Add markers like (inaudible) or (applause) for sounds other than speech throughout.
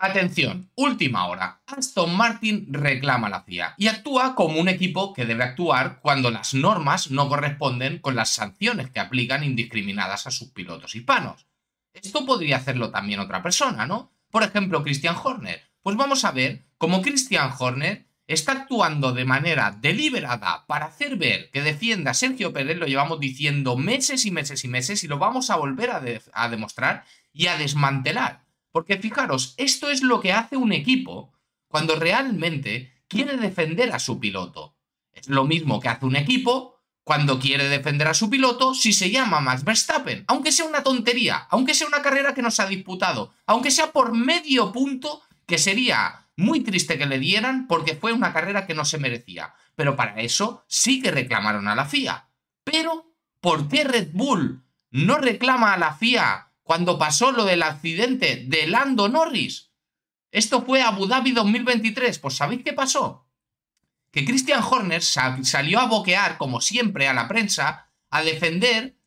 Atención, última hora. Aston Martin reclama la CIA y actúa como un equipo que debe actuar cuando las normas no corresponden con las sanciones que aplican indiscriminadas a sus pilotos hispanos. Esto podría hacerlo también otra persona, ¿no? Por ejemplo, Christian Horner. Pues vamos a ver cómo Christian Horner está actuando de manera deliberada para hacer ver que defienda a Sergio Pérez, lo llevamos diciendo meses y meses y meses y lo vamos a volver a, a demostrar y a desmantelar. Porque fijaros, esto es lo que hace un equipo cuando realmente quiere defender a su piloto. Es lo mismo que hace un equipo cuando quiere defender a su piloto si se llama Max Verstappen. Aunque sea una tontería, aunque sea una carrera que no se ha disputado, aunque sea por medio punto, que sería muy triste que le dieran porque fue una carrera que no se merecía. Pero para eso sí que reclamaron a la FIA. Pero, ¿por qué Red Bull no reclama a la FIA cuando pasó lo del accidente de Lando Norris. Esto fue Abu Dhabi 2023. Pues ¿sabéis qué pasó? Que Christian Horner salió a boquear, como siempre, a la prensa, a defender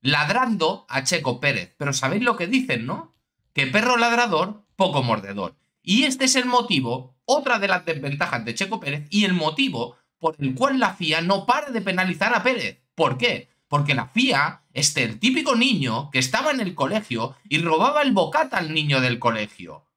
ladrando a Checo Pérez. Pero ¿sabéis lo que dicen, no? Que perro ladrador, poco mordedor. Y este es el motivo, otra de las desventajas de Checo Pérez, y el motivo por el cual la FIA no para de penalizar a Pérez. ¿Por qué? porque la FIA, es el típico niño que estaba en el colegio y robaba el bocata al niño del colegio.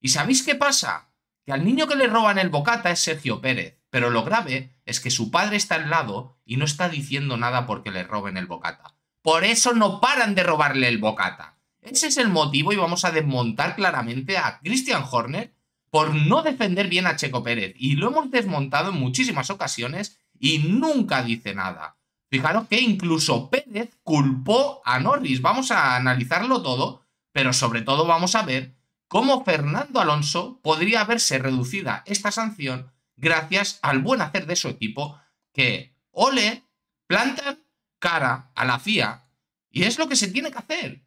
¿Y sabéis qué pasa? Que al niño que le roban el bocata es Sergio Pérez, pero lo grave es que su padre está al lado y no está diciendo nada porque le roben el bocata. Por eso no paran de robarle el bocata. Ese es el motivo y vamos a desmontar claramente a Christian Horner por no defender bien a Checo Pérez. Y lo hemos desmontado en muchísimas ocasiones y nunca dice nada. Fijaros que incluso Pérez culpó a Norris. Vamos a analizarlo todo, pero sobre todo vamos a ver cómo Fernando Alonso podría haberse reducida esta sanción gracias al buen hacer de su equipo que ole planta cara a la FIA. Y es lo que se tiene que hacer.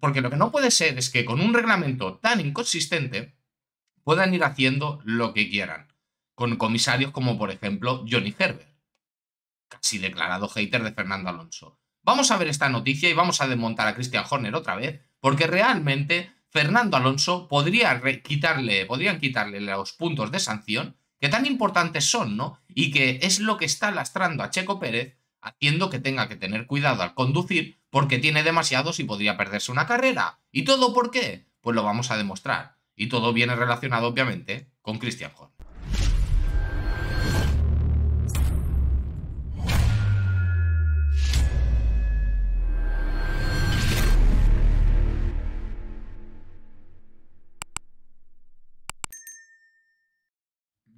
Porque lo que no puede ser es que con un reglamento tan inconsistente puedan ir haciendo lo que quieran. Con comisarios como por ejemplo Johnny Herbert casi declarado hater de Fernando Alonso. Vamos a ver esta noticia y vamos a desmontar a Christian Horner otra vez, porque realmente Fernando Alonso podría quitarle, podrían quitarle los puntos de sanción que tan importantes son, ¿no? Y que es lo que está lastrando a Checo Pérez, haciendo que tenga que tener cuidado al conducir porque tiene demasiados y podría perderse una carrera. ¿Y todo por qué? Pues lo vamos a demostrar. Y todo viene relacionado, obviamente, con Christian Horner.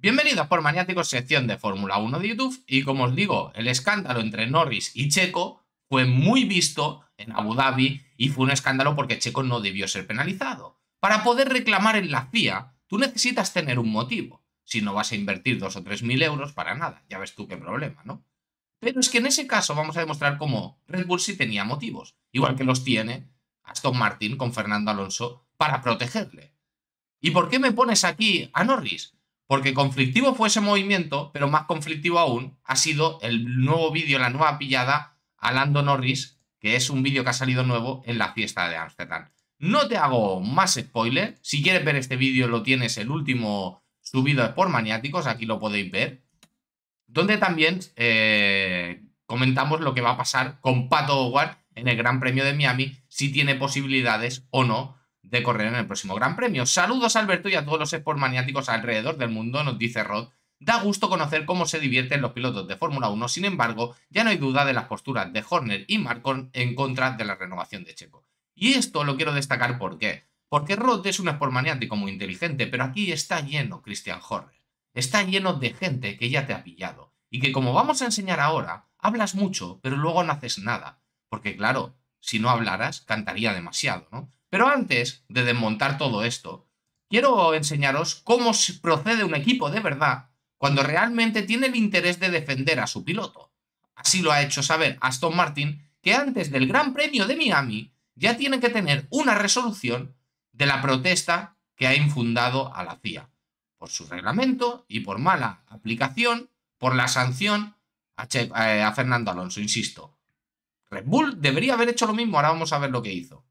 Bienvenidos por Maniáticos, sección de Fórmula 1 de YouTube. Y como os digo, el escándalo entre Norris y Checo fue muy visto en Abu Dhabi y fue un escándalo porque Checo no debió ser penalizado. Para poder reclamar en la CIA, tú necesitas tener un motivo. Si no vas a invertir dos o tres mil euros para nada, ya ves tú qué problema, ¿no? Pero es que en ese caso vamos a demostrar cómo Red Bull sí tenía motivos, igual que los tiene Aston Martin con Fernando Alonso para protegerle. ¿Y por qué me pones aquí a Norris? Porque conflictivo fue ese movimiento, pero más conflictivo aún ha sido el nuevo vídeo, la nueva pillada a Lando Norris, que es un vídeo que ha salido nuevo en la fiesta de Amsterdam. No te hago más spoiler. Si quieres ver este vídeo, lo tienes el último subido por maniáticos, aquí lo podéis ver. Donde también eh, comentamos lo que va a pasar con Pato Howard en el Gran Premio de Miami, si tiene posibilidades o no de correr en el próximo Gran Premio. Saludos Alberto y a todos los sport alrededor del mundo, nos dice Rod. Da gusto conocer cómo se divierten los pilotos de Fórmula 1, sin embargo, ya no hay duda de las posturas de Horner y Marcon en contra de la renovación de Checo. Y esto lo quiero destacar por qué. Porque Rod es un sport muy inteligente, pero aquí está lleno Christian Horner. Está lleno de gente que ya te ha pillado. Y que como vamos a enseñar ahora, hablas mucho, pero luego no haces nada. Porque claro, si no hablaras, cantaría demasiado, ¿no? Pero antes de desmontar todo esto, quiero enseñaros cómo procede un equipo de verdad cuando realmente tiene el interés de defender a su piloto. Así lo ha hecho saber Aston Martin, que antes del Gran Premio de Miami ya tiene que tener una resolución de la protesta que ha infundado a la CIA, por su reglamento y por mala aplicación, por la sanción a, eh, a Fernando Alonso, insisto. Red Bull debería haber hecho lo mismo, ahora vamos a ver lo que hizo.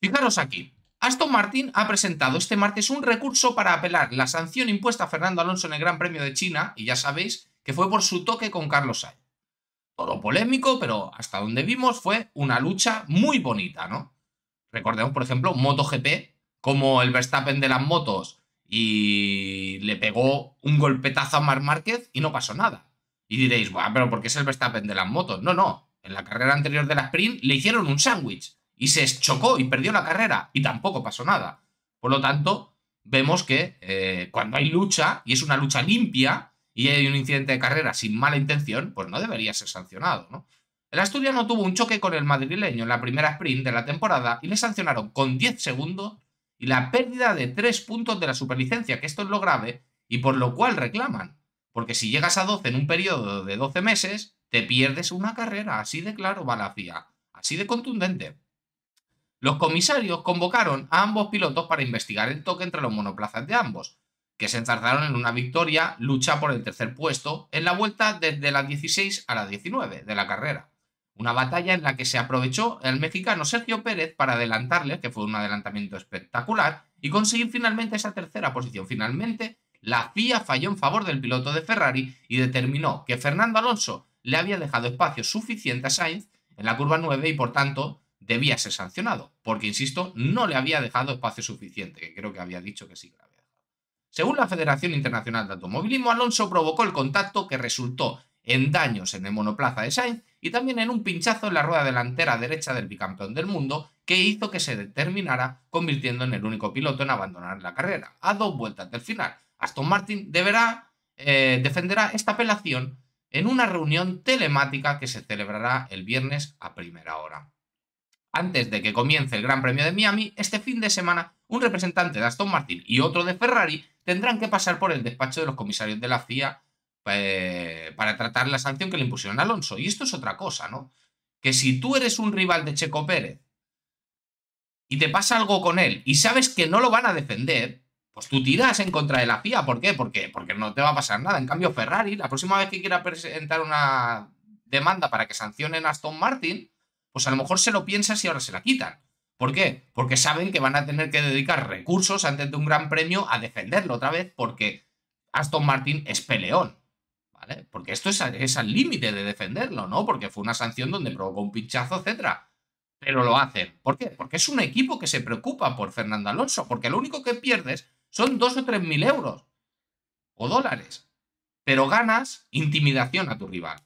Fijaros aquí. Aston Martin ha presentado este martes un recurso para apelar la sanción impuesta a Fernando Alonso en el Gran Premio de China, y ya sabéis que fue por su toque con Carlos Sainz. Todo polémico, pero hasta donde vimos fue una lucha muy bonita, ¿no? Recordemos, por ejemplo, MotoGP, como el Verstappen de las motos y le pegó un golpetazo a Marc Márquez y no pasó nada. Y diréis, bueno, pero ¿por qué es el Verstappen de las motos? No, no. En la carrera anterior de la sprint le hicieron un sándwich y se chocó y perdió la carrera y tampoco pasó nada. Por lo tanto, vemos que eh, cuando hay lucha y es una lucha limpia y hay un incidente de carrera sin mala intención, pues no debería ser sancionado, ¿no? El asturiano tuvo un choque con el madrileño en la primera sprint de la temporada y le sancionaron con 10 segundos y la pérdida de 3 puntos de la superlicencia, que esto es lo grave y por lo cual reclaman. Porque si llegas a 12 en un periodo de 12 meses, te pierdes una carrera, así de claro, balacía, así de contundente. Los comisarios convocaron a ambos pilotos para investigar el toque entre los monoplazas de ambos, que se enzarzaron en una victoria lucha por el tercer puesto en la vuelta desde las 16 a las 19 de la carrera. Una batalla en la que se aprovechó el mexicano Sergio Pérez para adelantarle, que fue un adelantamiento espectacular, y conseguir finalmente esa tercera posición. Finalmente, la FIA falló en favor del piloto de Ferrari y determinó que Fernando Alonso le había dejado espacio suficiente a Sainz en la curva 9 y por tanto debía ser sancionado, porque, insisto, no le había dejado espacio suficiente, que creo que había dicho que sí que había dejado. Según la Federación Internacional de Automovilismo, Alonso provocó el contacto que resultó en daños en el monoplaza de Sainz y también en un pinchazo en la rueda delantera derecha del bicampeón del mundo que hizo que se determinara convirtiendo en el único piloto en abandonar la carrera. A dos vueltas del final, Aston Martin deberá, eh, defenderá esta apelación en una reunión telemática que se celebrará el viernes a primera hora. Antes de que comience el Gran Premio de Miami, este fin de semana, un representante de Aston Martin y otro de Ferrari tendrán que pasar por el despacho de los comisarios de la FIA eh, para tratar la sanción que le impusieron a Alonso. Y esto es otra cosa, ¿no? Que si tú eres un rival de Checo Pérez y te pasa algo con él y sabes que no lo van a defender, pues tú tiras en contra de la FIA. ¿Por qué? ¿Por qué? Porque no te va a pasar nada. En cambio, Ferrari, la próxima vez que quiera presentar una demanda para que sancionen a Aston Martin, pues a lo mejor se lo piensa y ahora se la quitan. ¿Por qué? Porque saben que van a tener que dedicar recursos antes de un gran premio a defenderlo otra vez porque Aston Martin es peleón. ¿Vale? Porque esto es, es al límite de defenderlo, ¿no? Porque fue una sanción donde provocó un pinchazo, etcétera. Pero lo hacen. ¿Por qué? Porque es un equipo que se preocupa por Fernando Alonso, porque lo único que pierdes son dos o tres mil euros o dólares. Pero ganas intimidación a tu rival.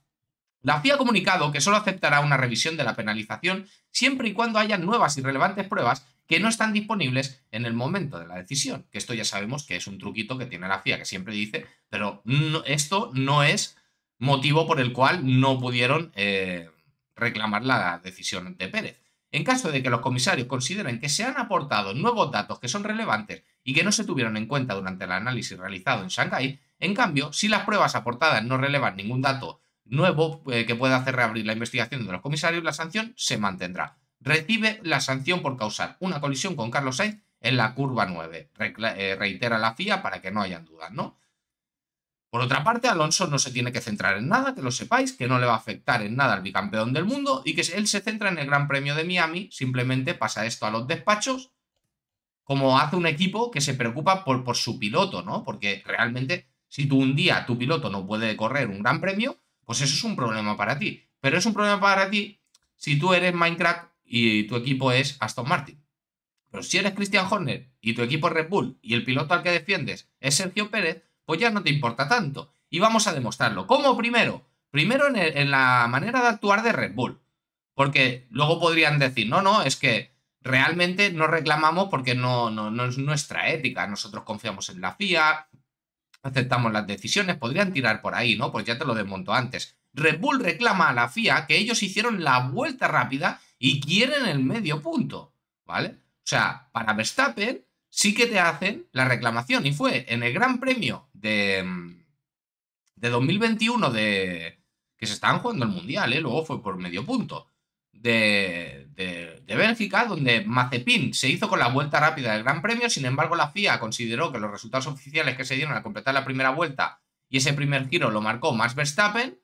La FIA ha comunicado que solo aceptará una revisión de la penalización siempre y cuando haya nuevas y relevantes pruebas que no están disponibles en el momento de la decisión. Que esto ya sabemos que es un truquito que tiene la FIA, que siempre dice, pero esto no es motivo por el cual no pudieron eh, reclamar la decisión de Pérez. En caso de que los comisarios consideren que se han aportado nuevos datos que son relevantes y que no se tuvieron en cuenta durante el análisis realizado en Shanghái, en cambio, si las pruebas aportadas no relevan ningún dato nuevo eh, que pueda hacer reabrir la investigación de los comisarios, la sanción se mantendrá. Recibe la sanción por causar una colisión con Carlos Sainz en la curva 9. Eh, reitera la FIA para que no hayan dudas, ¿no? Por otra parte, Alonso no se tiene que centrar en nada, que lo sepáis, que no le va a afectar en nada al bicampeón del mundo y que él se centra en el Gran Premio de Miami, simplemente pasa esto a los despachos, como hace un equipo que se preocupa por, por su piloto, ¿no? Porque realmente, si tú un día tu piloto no puede correr un Gran Premio, pues eso es un problema para ti. Pero es un problema para ti si tú eres Minecraft y tu equipo es Aston Martin. Pero si eres Christian Horner y tu equipo es Red Bull y el piloto al que defiendes es Sergio Pérez, pues ya no te importa tanto. Y vamos a demostrarlo. ¿Cómo primero? Primero en, la manera de actuar de Red Bull. Porque luego podrían decir, no, no, es que realmente no reclamamos porque no, no, no es nuestra ética. Nosotros confiamos en la FIA, aceptamos las decisiones, podrían tirar por ahí, ¿no? Pues ya te lo desmonto antes. Red Bull reclama a la FIA que ellos hicieron la vuelta rápida y quieren el medio punto, ¿vale? O sea, para Verstappen sí que te hacen la reclamación y fue en el Gran Premio de, mm, de 2021 de que se estaban jugando el Mundial, ¿eh? Luego fue por medio punto de, de, Bélgica, donde Mazepin se hizo con la vuelta rápida del Gran Premio, sin embargo la FIA consideró que los resultados oficiales que se dieron al completar la primera vuelta y ese primer giro lo marcó más Verstappen,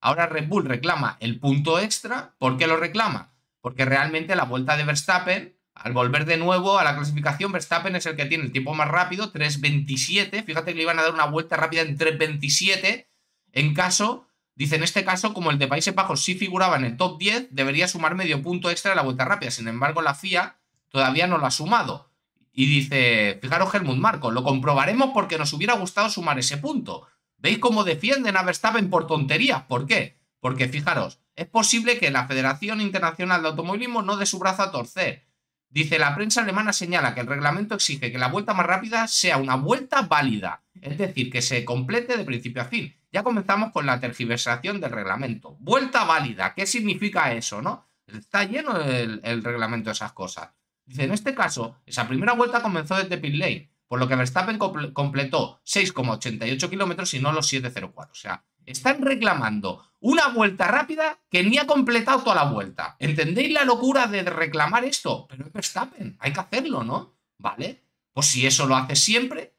ahora Red Bull reclama el punto extra. ¿Por qué lo reclama? Porque realmente la vuelta de Verstappen, al volver de nuevo a la clasificación, Verstappen es el que tiene el tiempo más rápido, 3.27, fíjate que le iban a dar una vuelta rápida en 3.27 en caso Dice, en este caso, como el de Países Bajos sí figuraba en el top 10, debería sumar medio punto extra a la vuelta rápida. Sin embargo, la FIA todavía no lo ha sumado. Y dice, fijaros Helmut Marco, lo comprobaremos porque nos hubiera gustado sumar ese punto. ¿Veis cómo defienden a Verstappen por tonterías? ¿Por qué? Porque fijaros, es posible que la Federación Internacional de Automovilismo no dé su brazo a torcer Dice, la prensa alemana señala que el reglamento exige que la vuelta más rápida sea una vuelta válida, es decir, que se complete de principio a fin. Ya comenzamos con la tergiversación del reglamento. Vuelta válida, ¿qué significa eso, no? Está lleno el, reglamento de esas cosas. Dice, en este caso, esa primera vuelta comenzó desde pit lane, por lo que Verstappen completó 6,88 kilómetros y no los 7,04. O sea, están reclamando una vuelta rápida que ni ha completado toda la vuelta. ¿Entendéis la locura de reclamar esto? Pero es Verstappen, hay que hacerlo, ¿no? ¿Vale? Pues si eso lo hace siempre,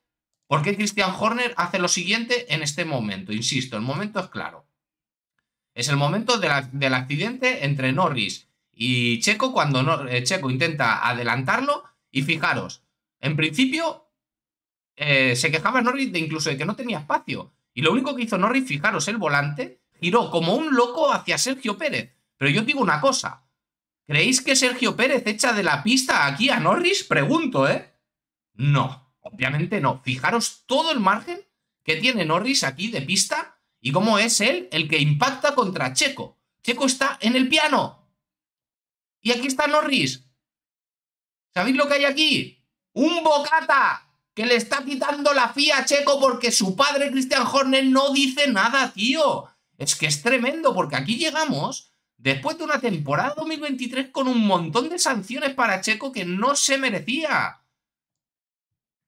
¿por qué Christian Horner hace lo siguiente en este momento? Insisto, el momento es claro. Es el momento del accidente entre Norris y Checo cuando eh, Checo intenta adelantarlo y fijaros, en principio eh, se quejaba Norris de incluso de que no tenía espacio. Y lo único que hizo Norris, fijaros, el volante giró como un loco hacia Sergio Pérez. Pero yo digo una cosa. ¿Creéis que Sergio Pérez echa de la pista aquí a Norris? Pregunto, ¿eh? No, obviamente no. Fijaros todo el margen que tiene Norris aquí de pista y cómo es él el que impacta contra Checo. Checo está en el piano. Y aquí está Norris. ¿Sabéis lo que hay aquí? ¡Un bocata! que le está quitando la FIA a Checo porque su padre, Christian Horner, no dice nada, tío. Es que es tremendo, porque aquí llegamos después de una temporada 2023 con un montón de sanciones para Checo que no se merecía.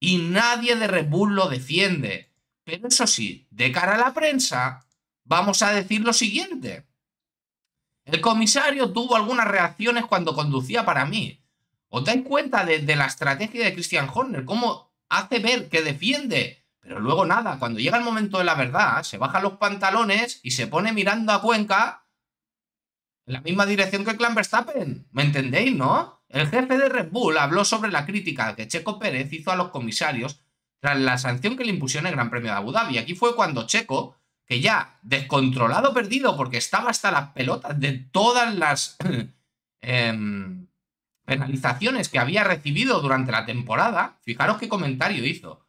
Y nadie de Red Bull lo defiende. Pero eso sí, de cara a la prensa, vamos a decir lo siguiente. El comisario tuvo algunas reacciones cuando conducía para mí. ¿Os dais cuenta de, la estrategia de Christian Horner? ¿Cómo hace ver que defiende, pero luego nada, cuando llega el momento de la verdad, se baja los pantalones y se pone mirando a Cuenca en la misma dirección que Clan Verstappen. ¿Me entendéis, no? El jefe de Red Bull habló sobre la crítica que Checo Pérez hizo a los comisarios tras la sanción que le impusieron el Gran Premio de Abu Dhabi. Aquí fue cuando Checo, que ya descontrolado, perdido, porque estaba hasta las pelotas de todas las... (clears throat) Em, penalizaciones que había recibido durante la temporada, fijaros qué comentario hizo.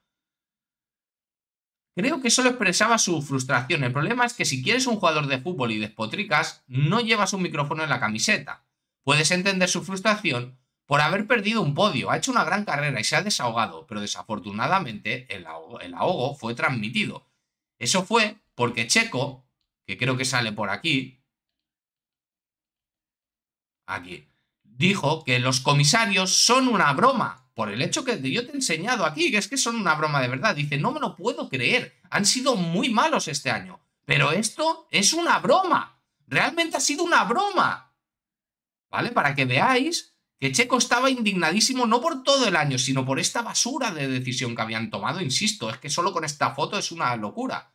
Creo que solo expresaba su frustración. El problema es que si quieres un jugador de fútbol y despotricas, no llevas un micrófono en la camiseta. Puedes entender su frustración por haber perdido un podio. Ha hecho una gran carrera y se ha desahogado, pero desafortunadamente el el ahogo fue transmitido. Eso fue porque Checo, que creo que sale por aquí, aquí, dijo que los comisarios son una broma, por el hecho que yo te he enseñado aquí, que es que son una broma de verdad. Dice, no me lo puedo creer, han sido muy malos este año, pero esto es una broma, realmente ha sido una broma. ¿Vale? Para que veáis que Checo estaba indignadísimo no por todo el año, sino por esta basura de decisión que habían tomado, insisto, es que solo con esta foto es una locura.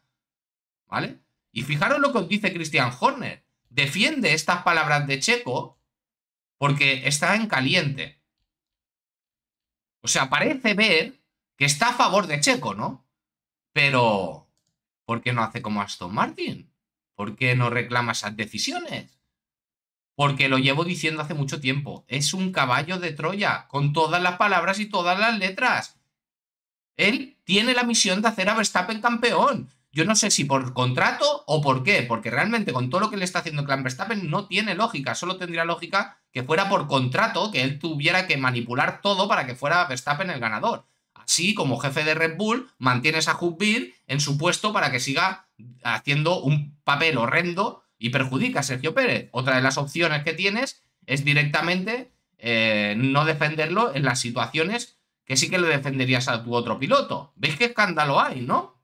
¿Vale? Y fijaros lo que dice Christian Horner. Defiende estas palabras de Checo porque está en caliente. O sea, parece ver que está a favor de Checo, ¿no? Pero, ¿por qué no hace como Aston Martin? ¿Por qué no reclama esas decisiones? Porque lo llevo diciendo hace mucho tiempo. Es un caballo de Troya, con todas las palabras y todas las letras. Él tiene la misión de hacer a Verstappen campeón. Yo no sé si por contrato o por qué, porque realmente con todo lo que le está haciendo Clan Verstappen no tiene lógica, solo tendría lógica que fuera por contrato, que él tuviera que manipular todo para que fuera Verstappen el ganador. Así, como jefe de Red Bull, mantienes a Bill en su puesto para que siga haciendo un papel horrendo y perjudica a Sergio Pérez. Otra de las opciones que tienes es directamente eh, no defenderlo en las situaciones que sí que le defenderías a tu otro piloto. ¿Veis qué escándalo hay, no?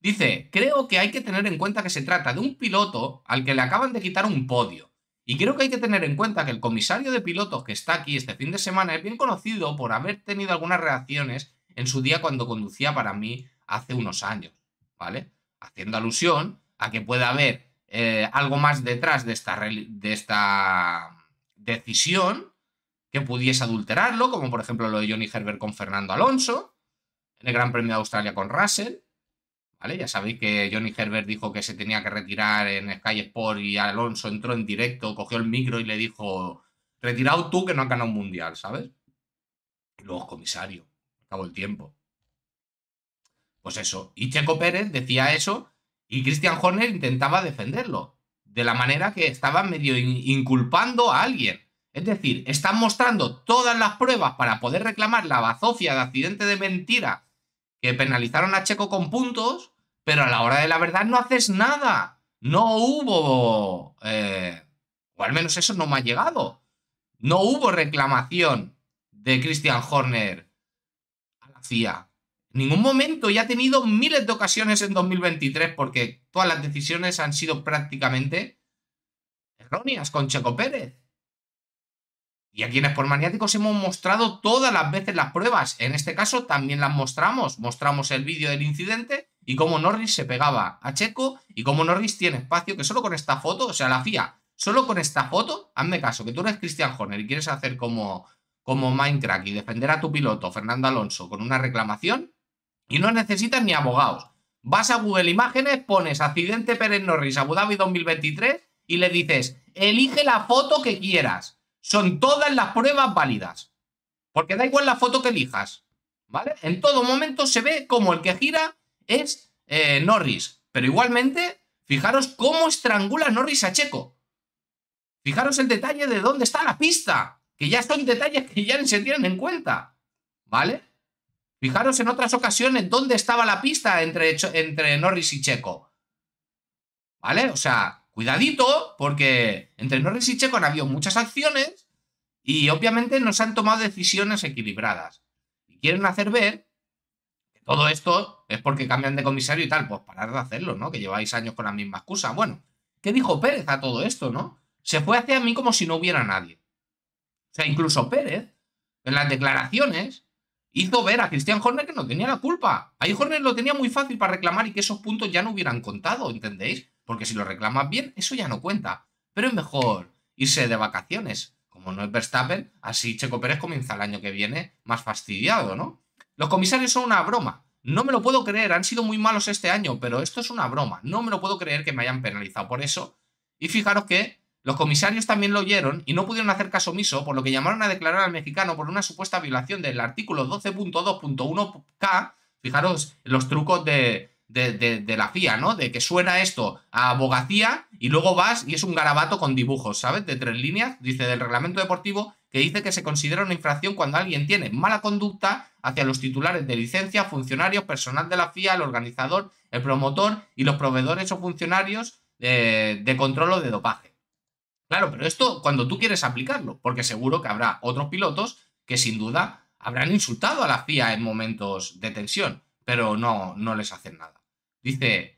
Dice, creo que hay que tener en cuenta que se trata de un piloto al que le acaban de quitar un podio. Y creo que hay que tener en cuenta que el comisario de pilotos que está aquí este fin de semana es bien conocido por haber tenido algunas reacciones en su día cuando conducía para mí hace unos años, ¿vale? Haciendo alusión a que pueda haber eh, algo más detrás de esta, de esta decisión que pudiese adulterarlo, como por ejemplo lo de Johnny Herbert con Fernando Alonso, en el Gran Premio de Australia con Russell, ¿Vale? Ya sabéis que Johnny Herbert dijo que se tenía que retirar en Sky Sport y Alonso entró en directo, cogió el micro y le dijo, retirado tú que no has ganado un mundial, ¿sabes? Y luego, comisario, acabó el tiempo. Pues eso, y Checo Pérez decía eso y Christian Horner intentaba defenderlo, de la manera que estaba medio inculpando a alguien. Es decir, están mostrando todas las pruebas para poder reclamar la bazofia de accidente de mentira que penalizaron a Checo con puntos, pero a la hora de la verdad no haces nada. No hubo, eh, o al menos eso no me ha llegado, no hubo reclamación de Christian Horner a la CIA. En ningún momento y ha tenido miles de ocasiones en 2023 porque todas las decisiones han sido prácticamente erróneas con Checo Pérez. Y aquí en Sport Maniáticos hemos mostrado todas las veces las pruebas. En este caso también las mostramos. Mostramos el vídeo del incidente y cómo Norris se pegaba a Checo y cómo Norris tiene espacio que solo con esta foto, o sea, la FIA, solo con esta foto, hazme caso, que tú eres Christian Horner y quieres hacer como, como Minecraft y defender a tu piloto, Fernando Alonso, con una reclamación y no necesitas ni abogados. Vas a Google Imágenes, pones accidente Pérez Norris Abu Dhabi 2023 y le dices, elige la foto que quieras. Son todas las pruebas válidas. Porque da igual la foto que elijas. ¿Vale? En todo momento se ve como el que gira es eh, Norris. Pero igualmente, fijaros cómo estrangula Norris a Checo. Fijaros el detalle de dónde está la pista. Que ya son detalles que ya se tienen en cuenta. ¿Vale? Fijaros en otras ocasiones dónde estaba la pista entre, entre Norris y Checo. ¿Vale? O sea, Cuidadito, porque entre Norris y Checo han habido muchas acciones y obviamente no se han tomado decisiones equilibradas. Y quieren hacer ver que todo esto es porque cambian de comisario y tal. Pues parar de hacerlo, ¿no? Que lleváis años con la misma excusa. Bueno, ¿qué dijo Pérez a todo esto, no? Se fue hacia mí como si no hubiera nadie. O sea, incluso Pérez, en las declaraciones, hizo ver a Christian Horner que no tenía la culpa. Ahí Horner lo tenía muy fácil para reclamar y que esos puntos ya no hubieran contado, ¿entendéis? Porque si lo reclamas bien, eso ya no cuenta. Pero es mejor irse de vacaciones. Como no es Verstappen, así Checo Pérez comienza el año que viene más fastidiado, ¿no? Los comisarios son una broma. No me lo puedo creer, han sido muy malos este año, pero esto es una broma. No me lo puedo creer que me hayan penalizado por eso. Y fijaros que los comisarios también lo oyeron y no pudieron hacer caso omiso, por lo que llamaron a declarar al mexicano por una supuesta violación del artículo 12.2.1k. Fijaros los trucos de, de, la FIA, ¿no? De que suena esto a abogacía y luego vas y es un garabato con dibujos, ¿sabes? De tres líneas, dice del reglamento deportivo, que dice que se considera una infracción cuando alguien tiene mala conducta hacia los titulares de licencia, funcionarios, personal de la FIA, el organizador, el promotor y los proveedores o funcionarios eh, de, control o de dopaje. Claro, pero esto cuando tú quieres aplicarlo, porque seguro que habrá otros pilotos que sin duda habrán insultado a la FIA en momentos de tensión, pero no, no les hacen nada. Dice,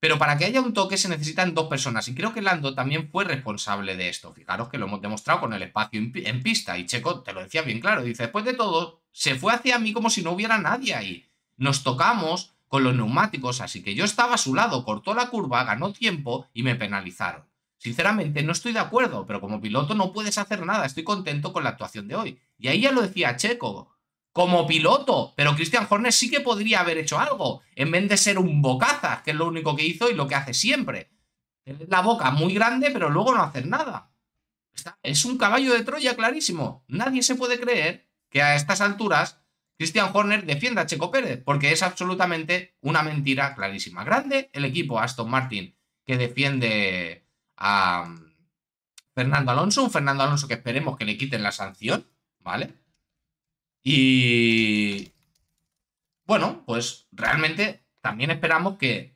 pero para que haya un toque se necesitan dos personas y creo que Lando también fue responsable de esto. Fijaros que lo hemos demostrado con el espacio en pista y Checo te lo decía bien claro. Dice, después de todo, se fue hacia mí como si no hubiera nadie ahí. Nos tocamos con los neumáticos, así que yo estaba a su lado, cortó la curva, ganó tiempo y me penalizaron. Sinceramente no estoy de acuerdo, pero como piloto no puedes hacer nada, estoy contento con la actuación de hoy. Y ahí ya lo decía Checo, como piloto, pero Christian Horner sí que podría haber hecho algo, en vez de ser un bocazas, que es lo único que hizo y lo que hace siempre. la boca muy grande, pero luego no hacer nada. es un caballo de Troya clarísimo. Nadie se puede creer que a estas alturas Christian Horner defienda a Checo Pérez, porque es absolutamente una mentira clarísima. Grande el equipo Aston Martin que defiende a mm, Fernando Alonso, un Fernando Alonso que esperemos que le quiten la sanción, ¿vale? Y bueno, pues realmente también esperamos que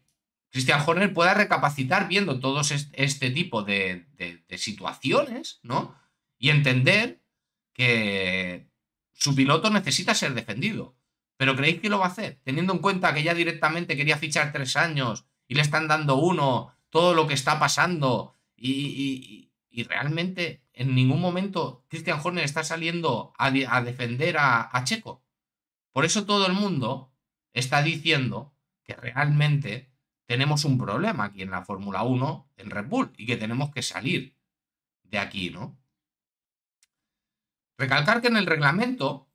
Christian Horner pueda recapacitar viendo todos este tipo de, situaciones, ¿no? Y entender que su piloto necesita ser defendido. ¿Pero creéis que lo va a hacer? Teniendo en cuenta que ya directamente quería fichar tres años y le están dando uno, todo lo que está pasando y, y realmente en ningún momento Christian Horner está saliendo a, defender a, a, Checo. Por eso todo el mundo está diciendo que realmente tenemos un problema aquí en la Fórmula 1, en Red Bull, y que tenemos que salir de aquí, ¿no? Recalcar que en el reglamento,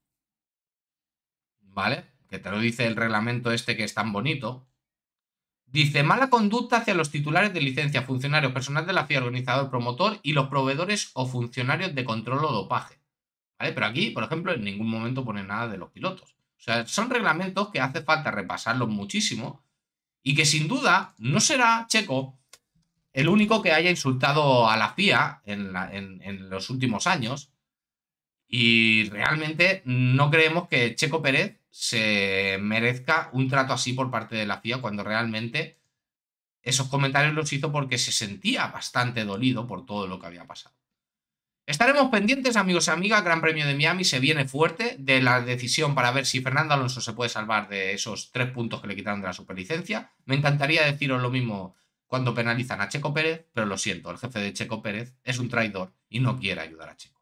¿vale? Que te lo dice el reglamento este que es tan bonito, Dice, mala conducta hacia los titulares de licencia, funcionarios, personal de la FIA, organizador, promotor y los proveedores o funcionarios de control o dopaje. Pero aquí, por ejemplo, en ningún momento pone nada de los pilotos. O sea, son reglamentos que hace falta repasarlos muchísimo y que sin duda no será Checo el único que haya insultado a la FIA en los últimos años. Y realmente no creemos que Checo Pérez se merezca un trato así por parte de la FIA cuando realmente esos comentarios los hizo porque se sentía bastante dolido por todo lo que había pasado. Estaremos pendientes, amigos y amigas. Gran Premio de Miami se viene fuerte de la decisión para ver si Fernando Alonso se puede salvar de esos tres puntos que le quitaron de la superlicencia. Me encantaría deciros lo mismo cuando penalizan a Checo Pérez, pero lo siento, el jefe de Checo Pérez es un traidor y no quiere ayudar a Checo.